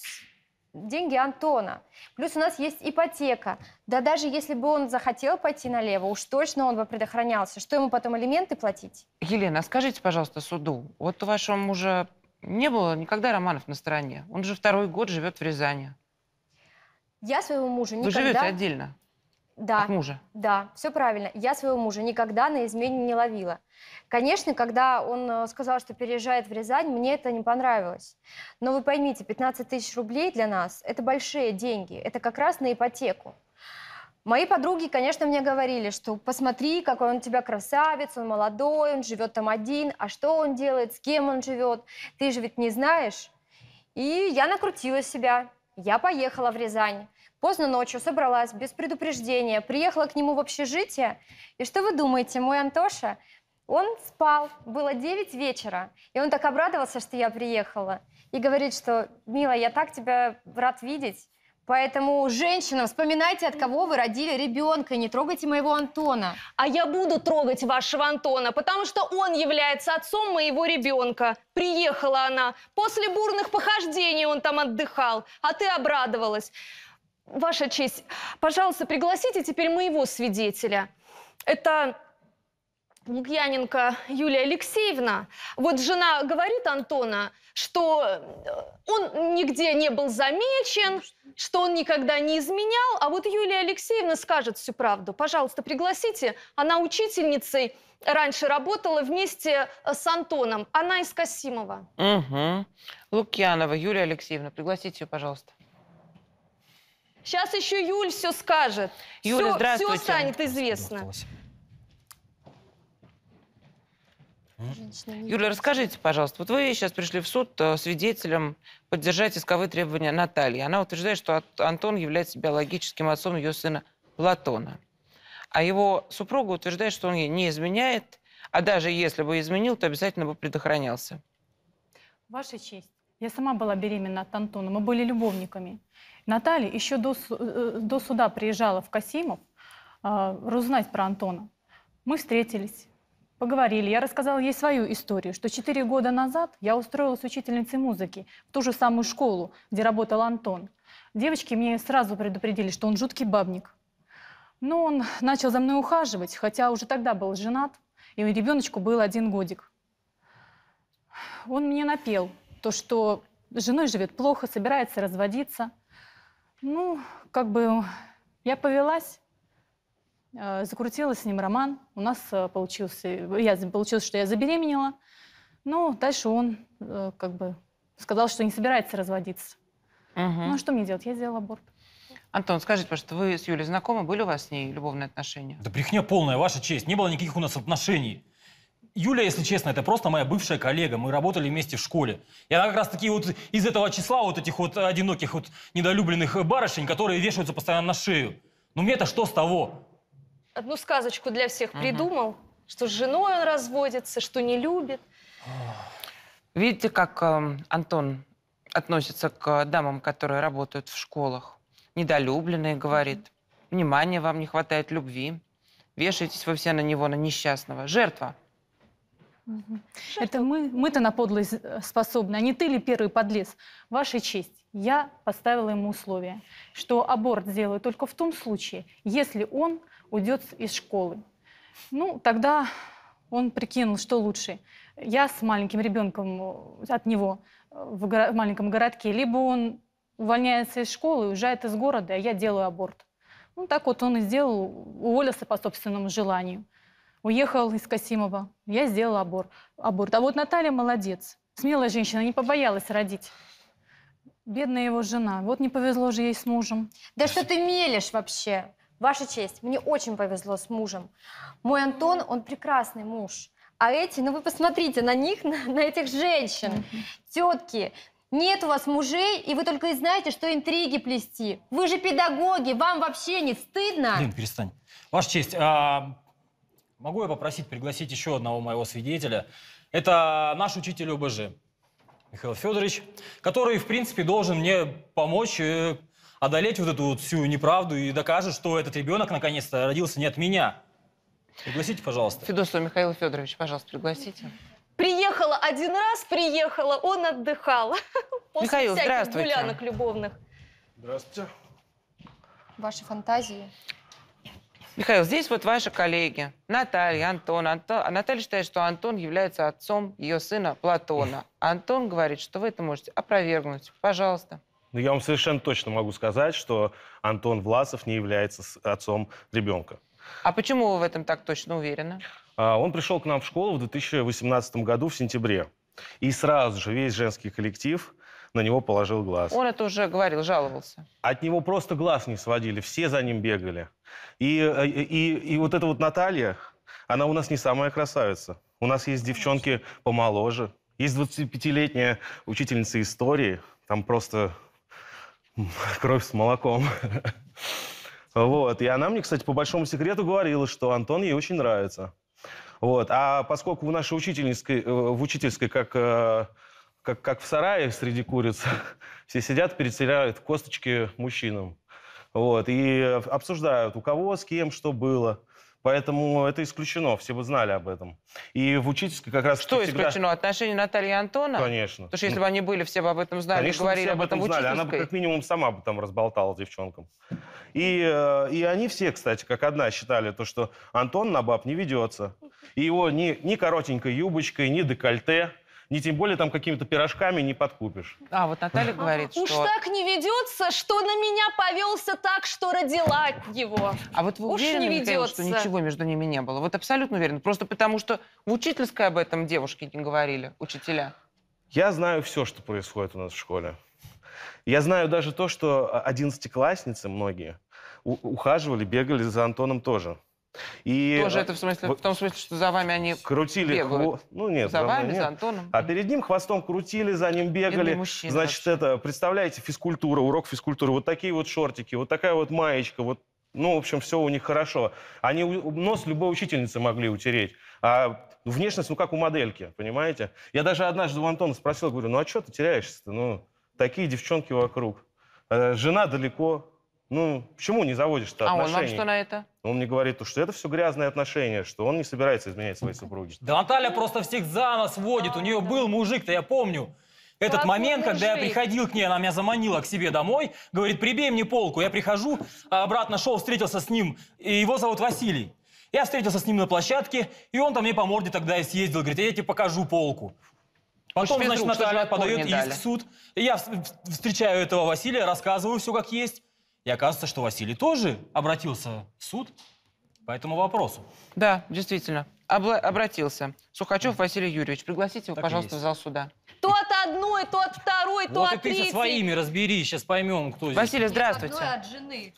деньги Антона. Плюс у нас есть ипотека. Да даже если бы он захотел пойти налево, уж точно он бы предохранялся. Что ему потом элементы платить? Елена, скажите, пожалуйста, суду, вот у вашего мужа не было никогда романов на стороне? Он же второй год живет в Рязани. Я своего мужа никогда... Вы живете отдельно? Да. От мужа. Да, все правильно. Я своего мужа никогда на измене не ловила. Конечно, когда он э, сказал, что переезжает в Рязань, мне это не понравилось. Но вы поймите, 15 тысяч рублей для нас – это большие деньги. Это как раз на ипотеку. Мои подруги, конечно, мне говорили, что посмотри, какой он у тебя красавец, он молодой, он живет там один, а что он делает, с кем он живет, ты же ведь не знаешь. И я накрутила себя. Я поехала в Рязань. Поздно ночью собралась, без предупреждения, приехала к нему в общежитие. И что вы думаете, мой Антоша? Он спал, было 9 вечера, и он так обрадовался, что я приехала. И говорит, что, милая, я так тебя рад видеть. Поэтому, женщинам, вспоминайте, от кого вы родили ребенка, и не трогайте моего Антона. А я буду трогать вашего Антона, потому что он является отцом моего ребенка. Приехала она. После бурных похождений он там отдыхал, а ты обрадовалась. Ваша честь, пожалуйста, пригласите теперь моего свидетеля. Это Лукьяненко Юлия Алексеевна. Вот жена говорит Антона, что э, он нигде не был замечен, что он никогда не изменял. А вот Юлия Алексеевна скажет всю правду. Пожалуйста, пригласите. Она учительницей раньше работала вместе э, с Антоном. Она из Касимова. Угу. Лукьянова Юлия Алексеевна, пригласите ее, пожалуйста. Сейчас еще Юль все скажет. Юля, все, здравствуйте. Все станет известно. Юля, расскажите, пожалуйста, вот вы сейчас пришли в суд э, свидетелем поддержать исковые требования Натальи. Она утверждает, что Антон является биологическим отцом ее сына Платона. А его супруга утверждает, что он ей не изменяет, а даже если бы изменил, то обязательно бы предохранялся. Ваша честь, я сама была беременна от Антона, мы были любовниками. Наталья еще до, э, до суда приезжала в Касимов э, а, разузнать про Антона. Мы встретились, поговорили. Я рассказала ей свою историю, что четыре года назад я устроилась учительницей музыки в ту же самую школу, где работал Антон. Девочки мне сразу предупредили, что он жуткий бабник. Но он начал за мной ухаживать, хотя уже тогда был женат, и у ребеночку был один годик. Он мне напел то, что с женой живет плохо, собирается разводиться – ну, как бы я повелась, э, закрутила с ним роман. У нас э, получился, я, получилось, что я забеременела. Ну, дальше он э, как бы сказал, что не собирается разводиться. Угу. Ну, а что мне делать? Я сделала аборт. Антон, скажите, потому что вы с Юлей знакомы? Были у вас с ней любовные отношения? Да брехня полная, ваша честь. Не было никаких у нас отношений. Юля, если честно, это просто моя бывшая коллега. Мы работали вместе в школе. И она как раз таки вот из этого числа вот этих вот одиноких вот недолюбленных барышень, которые вешаются постоянно на шею. Ну мне-то что с того? Одну сказочку для всех угу. придумал, что с женой он разводится, что не любит. Видите, как э, Антон относится к дамам, которые работают в школах? Недолюбленные, говорит. Внимания вам не хватает любви. Вешаетесь вы все на него, на несчастного. Жертва. Угу. Это а мы, мы-то на подлость способны, а не ты ли первый подлец? Ваша честь, я поставила ему условие, что аборт сделаю только в том случае, если он уйдет из школы. Ну, тогда он прикинул, что лучше. Я с маленьким ребенком э, от него э, в, горо- в маленьком городке, либо он увольняется из школы, уезжает из города, а я делаю аборт. Ну, так вот он и сделал, уволился по собственному желанию уехал из Касимова, я сделала аборт. аборт. А вот Наталья молодец, смелая женщина, не побоялась родить. Бедная его жена. Вот не повезло же ей с мужем. Да что ты мелешь вообще? Ваша честь, мне очень повезло с мужем. Мой Антон, он прекрасный муж. А эти, ну вы посмотрите на них, на, на этих женщин, тетки. Нет у вас мужей, и вы только и знаете, что интриги плести. Вы же педагоги, вам вообще не стыдно? Блин, перестань. Ваша честь, а, Могу я попросить пригласить еще одного моего свидетеля? Это наш учитель ОБЖ, Михаил Федорович, который, в принципе, должен мне помочь э, одолеть вот эту вот всю неправду и докажет, что этот ребенок наконец-то родился не от меня. Пригласите, пожалуйста. Федосова Михаила Федорович, пожалуйста, пригласите. Приехала один раз, приехала, он отдыхал. После Михаил, всяких здравствуйте. гулянок любовных. Здравствуйте. Ваши фантазии. Михаил, здесь вот ваши коллеги Наталья, Антон. Антон. Наталья считает, что Антон является отцом ее сына Платона. Антон говорит, что вы это можете опровергнуть. Пожалуйста. Но ну, я вам совершенно точно могу сказать, что Антон Власов не является отцом ребенка. А почему вы в этом так точно уверены? А, он пришел к нам в школу в 2018 году, в сентябре. И сразу же весь женский коллектив на него положил глаз. Он это уже говорил, жаловался. От него просто глаз не сводили, все за ним бегали. И, э, и, и вот эта вот Наталья, она у нас не самая красавица. У нас есть девчонки помоложе. Есть 25-летняя учительница истории. Там просто кровь с молоком. Вот. И она мне, кстати, по большому секрету говорила, что Антон ей очень нравится. Вот. А поскольку в нашей учительской, э, в учительской как, э, как, как в сарае среди куриц, все сидят, перетеряют косточки мужчинам. Вот, и обсуждают, у кого, с кем, что было. Поэтому это исключено, все бы знали об этом. И в учительской как раз... Что всегда... исключено? Отношения Натальи и Антона? Конечно. Потому что если ну, бы они были, все бы об этом знали, Конечно, говорили все об этом, об этом знали. Она бы как минимум сама бы там разболтала девчонкам. И, э, и они все, кстати, как одна считали то, что Антон на баб не ведется. И его ни, ни коротенькой юбочкой, ни декольте не тем более там какими-то пирожками не подкупишь. А, вот Наталья говорит, что... Уж так не ведется, что на меня повелся так, что родила его. А вот вы уверены, не ведется. Михаил, что ничего между ними не было? Вот абсолютно уверена. Просто потому, что в учительской об этом девушке не говорили, учителя. Я знаю все, что происходит у нас в школе. Я знаю даже то, что одиннадцатиклассницы многие ухаживали, бегали за Антоном тоже. И Тоже э, это в, смысле, в том смысле, что за вами они крутили бегают? Хво... Ну нет, за вами, нет. за Антоном. А перед ним хвостом крутили, за ним бегали. мужчины. Значит, вообще. это, представляете, физкультура, урок физкультуры. Вот такие вот шортики, вот такая вот маечка, вот ну, в общем, все у них хорошо. Они нос любой учительницы могли утереть. А внешность, ну, как у модельки, понимаете? Я даже однажды у Антона спросил, говорю, ну, а что ты теряешься-то? Ну, такие девчонки вокруг. Э, жена далеко, ну, почему не заводишь-то а отношения? А он что на это? Он мне говорит, что это все грязные отношения, что он не собирается изменять своей супруге. Да Наталья просто всех за нас водит. У нее был мужик-то, я помню. Этот Какой момент, мужик? когда я приходил к ней, она меня заманила к себе домой, говорит, прибей мне полку. Я прихожу, а обратно шел, встретился с ним, и его зовут Василий. Я встретился с ним на площадке, и он там мне по морде тогда и съездил. Говорит, я тебе покажу полку. Потом, Пусть значит, Наталья подает иск в суд. Я встречаю этого Василия, рассказываю все как есть. И оказывается, что Василий тоже обратился в суд по этому вопросу. Да, действительно. Обла- обратился. Сухачев Василий Юрьевич, пригласите его, так пожалуйста, в зал суда. Тот одной, тот второй, вот тот третий. Вот и ты со своими разберись, сейчас поймем, кто здесь. Василий, здравствуйте. Одной от жены.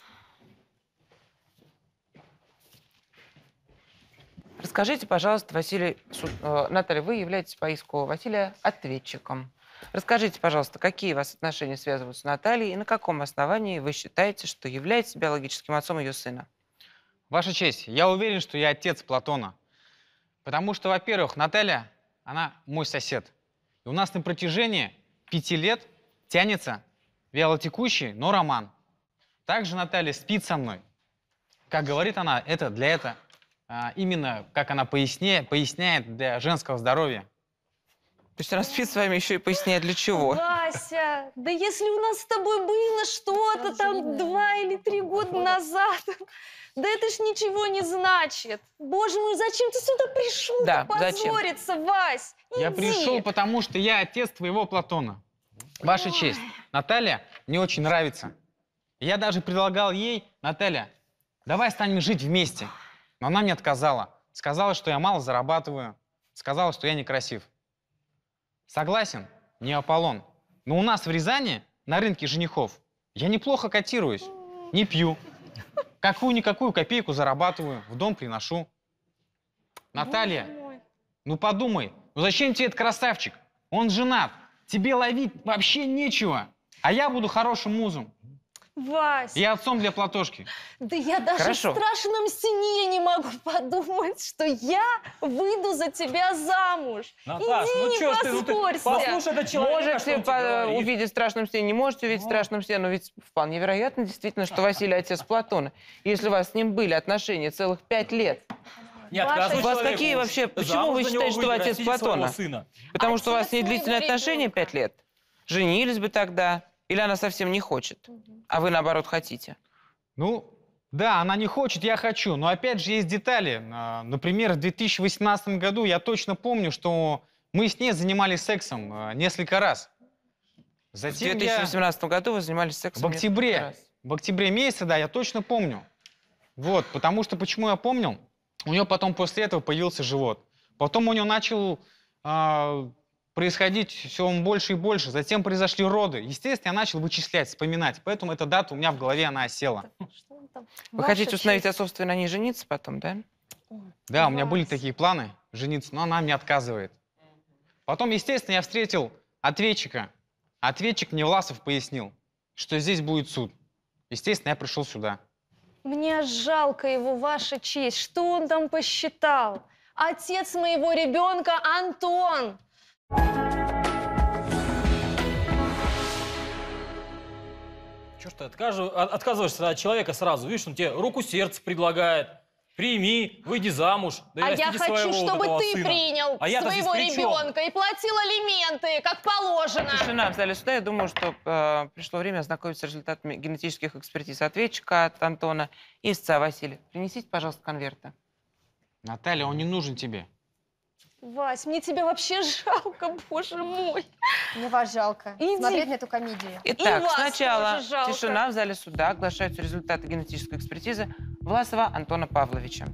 Расскажите, пожалуйста, Василий, э, Наталья, вы являетесь по иску Василия ответчиком. Расскажите, пожалуйста, какие у вас отношения связываются с Натальей и на каком основании вы считаете, что являетесь биологическим отцом ее сына? Ваша честь, я уверен, что я отец Платона. Потому что, во-первых, Наталья, она мой сосед. И у нас на протяжении пяти лет тянется вялотекущий, но роман. Также Наталья спит со мной. Как говорит она, это для этого а, именно, как она поясняет, поясняет для женского здоровья. То есть спит с вами еще и поясняет, для чего. Вася, да если у нас с тобой было что-то там два или три года назад, да это ж ничего не значит. Боже мой, зачем ты сюда пришел? Да, позориться, Вась, иди. Я пришел, потому что я отец твоего Платона. Ваша Ой. честь, Наталья мне очень нравится. Я даже предлагал ей, Наталья, давай станем жить вместе. Но она мне отказала. Сказала, что я мало зарабатываю. Сказала, что я некрасив. Согласен, не Аполлон. Но у нас в Рязани на рынке женихов я неплохо котируюсь, не пью. Какую-никакую копейку зарабатываю, в дом приношу. Наталья, ну подумай, ну зачем тебе этот красавчик? Он женат, тебе ловить вообще нечего. А я буду хорошим музом. Вась! Я отцом для платошки. Да я даже Хорошо. в страшном сне не могу подумать, что я выйду за тебя замуж. Наташ, ну Иди, ну не что ты, ну ты послушай это человека, Можете что по- увидеть в страшном сне, не можете увидеть ну. в страшном сне, но ведь вполне вероятно действительно, что Василий отец Платона. Если у вас с ним были отношения целых пять лет, не отказывай У вас какие вообще... Почему вы считаете, что вы отец Платона? Сына. Потому отец а что у вас не длительные отношения пять лет. Женились бы тогда, или она совсем не хочет, а вы наоборот хотите? Ну, да, она не хочет, я хочу. Но опять же есть детали. А, например, в 2018 году я точно помню, что мы с ней занимались сексом а, несколько раз. Затем в 2018 я... году вы занимались сексом? В октябре. В октябре месяце, да, я точно помню. Вот, потому что почему я помню? У нее потом после этого появился живот. Потом у нее начал а, происходить все он больше и больше. Затем произошли роды. Естественно, я начал вычислять, вспоминать. Поэтому эта дата у меня в голове, она осела. Вы хотите установить а, честь. отцовство не жениться потом, да? да, у меня были такие планы жениться, но она мне отказывает. Потом, естественно, я встретил ответчика. Ответчик мне Власов пояснил, что здесь будет суд. Естественно, я пришел сюда. Мне жалко его, Ваша честь. Что он там посчитал? Отец моего ребенка Антон. Что ж ты откажу, отказываешься от человека сразу? Видишь, он тебе руку сердца предлагает. Прими, выйди замуж. Да а я хочу, чтобы ты сына. принял а своего ребенка и платил алименты, как положено. Тишина в зале суда. Я думаю, что э, пришло время ознакомиться с результатами генетических экспертиз ответчика от Антона и истца Василия. Принесите, пожалуйста, конверты. Наталья, он не нужен тебе. Вась, мне тебя вообще жалко, боже мой. Мне вас жалко. Иди. Смотреть на эту комедию. Итак, И сначала тишина в зале суда. Оглашаются результаты генетической экспертизы Власова Антона Павловича.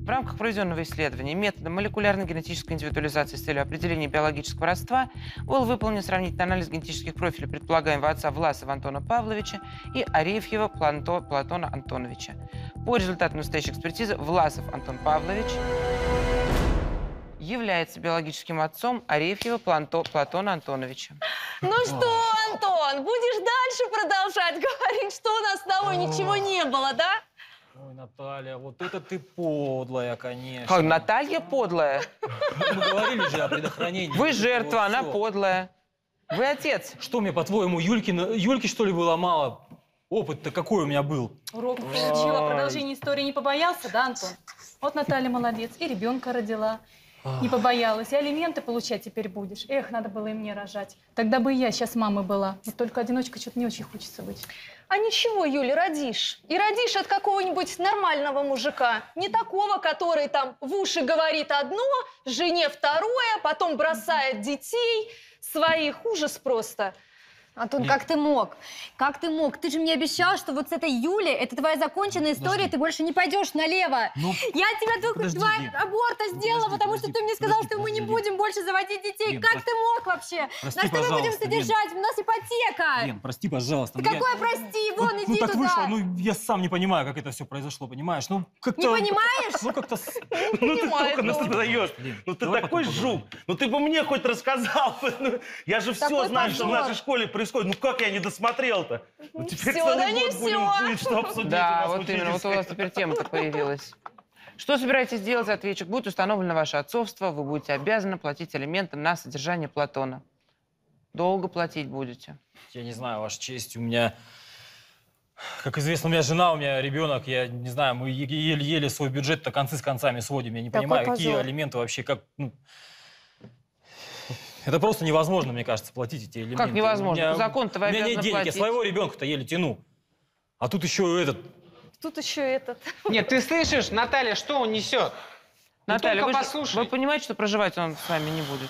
В рамках проведенного исследования методом молекулярно-генетической индивидуализации с целью определения биологического родства был выполнен сравнительный анализ генетических профилей предполагаемого отца Власова Антона Павловича и Арефьева Планто, Платона Антоновича. По результатам настоящей экспертизы Власов Антон Павлович является биологическим отцом Арефьева Планто... Платона Антоновича. Ну что, Антон, будешь дальше продолжать говорить, что у нас с тобой ничего не было, да? Ой, Наталья, вот это ты подлая, конечно. Как, Наталья подлая? Ну, мы говорили же о предохранении. Вы жертва, она подлая. Вы отец. Что мне, по-твоему, Юльки, Юльки, что ли, было мало? Опыт-то какой у меня был? Урок получила, продолжение истории не побоялся, да, Антон? Вот Наталья молодец, и ребенка родила, не побоялась. И алименты получать теперь будешь. Эх, надо было и мне рожать. Тогда бы и я сейчас мамой была. Вот только одиночка что-то не очень хочется быть. А ничего, Юля, родишь. И родишь от какого-нибудь нормального мужика. Не такого, который там в уши говорит одно, жене второе, потом бросает детей. Своих ужас просто. Антон, как ты мог? Как ты мог? Ты же мне обещал, что вот с этой Юли, это твоя законченная история, Подожди. ты больше не пойдешь налево. Ну, я тебя только подожди, два Дим. аборта сделала, подожди, потому подожди, что ты мне сказал, подожди, что мы не подожди, будем больше заводить детей. Дим, как про... ты мог вообще? Прости, На что мы будем содержать? Дим. У нас ипотека. Лен, прости, пожалуйста. Ты какое я... прости? Вон, ну, иди ну, так туда. вышло, ну я сам не понимаю, как это все произошло, понимаешь? Ну, как-то... Не понимаешь? Ну, как-то... Ну, ты только ну. нас даешь. Ну, ты такой жук. Ну, ты бы мне хоть рассказал. Ну, я же все знаю, что в нашей школе присутствует происходит? Ну как я не досмотрел-то? Ну теперь все, целый да не год все. будет что обсудить. Да, вот именно, вот у вас теперь тема-то появилась. Что собираетесь делать, ответчик? Будет установлено ваше отцовство, вы будете обязаны платить алименты на содержание Платона. Долго платить будете. Я не знаю, ваша честь, у меня... Как известно, у меня жена, у меня ребенок, я не знаю, мы еле-еле свой бюджет-то концы с концами сводим. Я не Такой понимаю, позор. какие элементы вообще, как... Ну, это просто невозможно, мне кажется, платить эти элементы. Как невозможно? Закон-то вы У меня нет денег, платить. я своего ребенка-то еле тяну. А тут еще этот. Тут еще этот. Нет, ты слышишь, Наталья, что он несет? Ну, Наталья, вы, послушай. вы понимаете, что проживать он с вами не будет?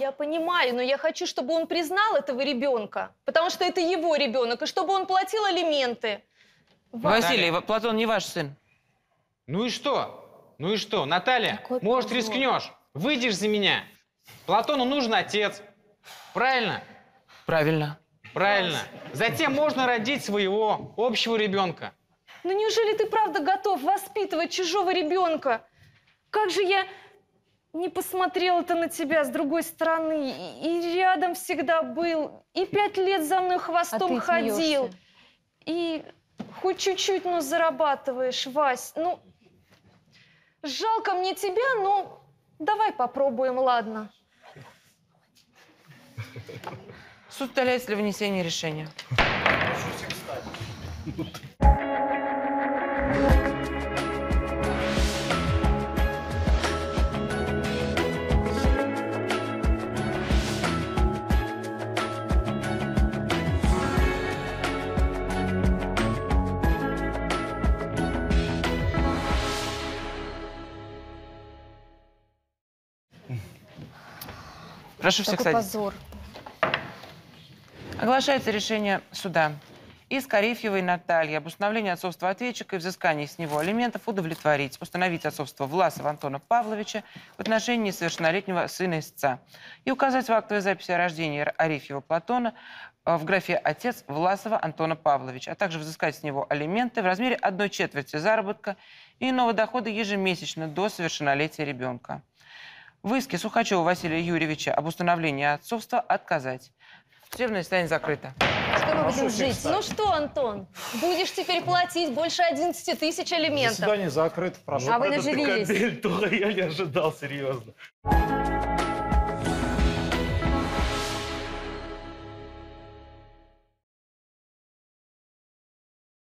Я понимаю, но я хочу, чтобы он признал этого ребенка, потому что это его ребенок, и чтобы он платил алименты. Василий, Наталья. Платон не ваш сын. Ну и что? Ну и что, Наталья, Какой может, позор. рискнешь? Выйдешь за меня? Платону нужен отец. Правильно? Правильно. Правильно. Затем можно родить своего общего ребенка. Ну неужели ты правда готов воспитывать чужого ребенка? Как же я не посмотрела-то на тебя с другой стороны. И, рядом всегда был. И пять лет за мной хвостом а ходил. И хоть чуть-чуть, но зарабатываешь, Вась. Ну, жалко мне тебя, но Давай попробуем, ладно. Суд удаляется для вынесения решения. Прошу всех встать. Прошу всех садиться. позор. Оглашается решение суда. Иск Арефьевой Натальи об установлении отцовства ответчика и взыскании с него алиментов удовлетворить, установить отцовство Власова Антона Павловича в отношении несовершеннолетнего сына истца и указать в актовой записи о рождении Арефьева Платона э, в графе «Отец» Власова Антона Павловича, а также взыскать с него алименты в размере одной четверти заработка и иного дохода ежемесячно до совершеннолетия ребенка. В иске Сухачева Василия Юрьевича об установлении отцовства отказать. Судебное заседание закрыто. А что мы будем жить? Ну что, Антон, будешь теперь платить больше 11 тысяч алиментов. Заседание закрыто, прошу. А вы наживились. Кабель, я не ожидал, серьезно.